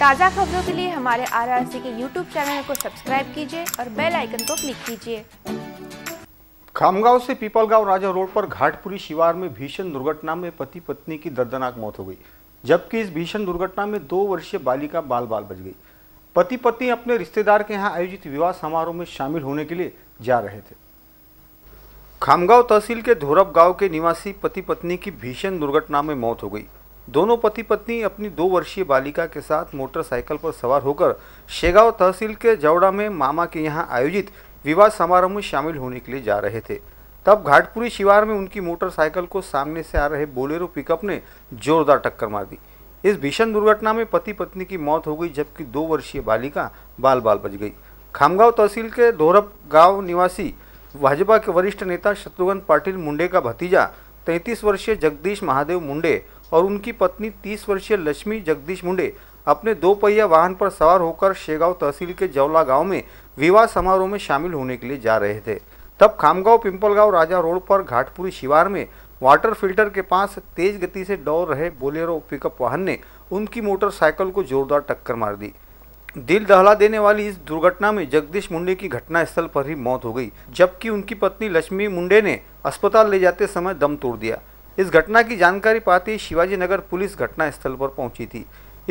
ताज़ा खबरों के लिए हमारे आरआरसी के यूट्यूब चैनल को सब्सक्राइब कीजिए और बेल आइकन को क्लिक कीजिए खामगांव से पीपलगांव राजा रोड पर घाटपुरी शिवार में भीषण दुर्घटना में पति पत्नी की दर्दनाक मौत हो गई जबकि इस भीषण दुर्घटना में दो वर्षीय बालिका बाल बाल बच गई पति पत्नी अपने रिश्तेदार के यहाँ आयोजित विवाह समारोह में शामिल होने के लिए जा रहे थे खामगांव तहसील के धोरब गांव के निवासी पति पत्नी की भीषण दुर्घटना में मौत हो गई दोनों पति पत्नी अपनी दो वर्षीय बालिका के साथ मोटरसाइकिल पर सवार होकर शेगांव तहसील के जवड़ा में मामा के यहाँ आयोजित विवाह समारोह में शामिल होने के लिए जा रहे थे तब घाटपुरी शिवार में उनकी मोटरसाइकिल को सामने से आ रहे बोलेरो पिकअप ने जोरदार टक्कर मार दी इस भीषण दुर्घटना में पति पत्नी की मौत हो गई जबकि दो वर्षीय बालिका बाल बाल बच गई खामगांव तहसील के धोरप गांव निवासी भाजपा के वरिष्ठ नेता शत्रुघ्न पाटिल मुंडे का भतीजा तैंतीस वर्षीय जगदीश महादेव मुंडे और उनकी पत्नी तीस वर्षीय लक्ष्मी जगदीश मुंडे अपने दो पहिया वाहन पर सवार होकर शेगांव तहसील के जवला गांव में विवाह समारोह में शामिल होने के लिए जा रहे थे तब खामगांव पिंपलगांव राजा रोड पर घाटपुरी शिवार में वाटर फिल्टर के पास तेज गति से दौड़ रहे बोलेरो पिकअप वाहन ने उनकी मोटरसाइकिल को जोरदार टक्कर मार दी दिल दहला देने वाली इस दुर्घटना में जगदीश मुंडे की घटनास्थल पर ही मौत हो गई जबकि उनकी पत्नी लक्ष्मी मुंडे ने अस्पताल ले जाते समय दम तोड़ दिया इस घटना की जानकारी पाते ही नगर पुलिस घटनास्थल पर पहुंची थी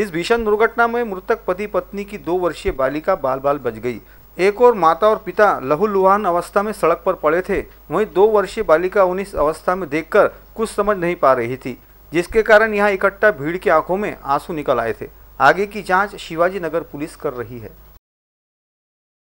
इस भीषण दुर्घटना में मृतक पति पत्नी की दो वर्षीय बालिका बाल बाल बच गई एक और माता और पिता लहूलुहान अवस्था में सड़क पर पड़े थे वहीं दो वर्षीय बालिका उन्हें इस अवस्था में देखकर कुछ समझ नहीं पा रही थी जिसके कारण यहाँ इकट्ठा भीड़ की आंखों में आंसू निकल आए थे आगे की जांच शिवाजी नगर पुलिस कर रही है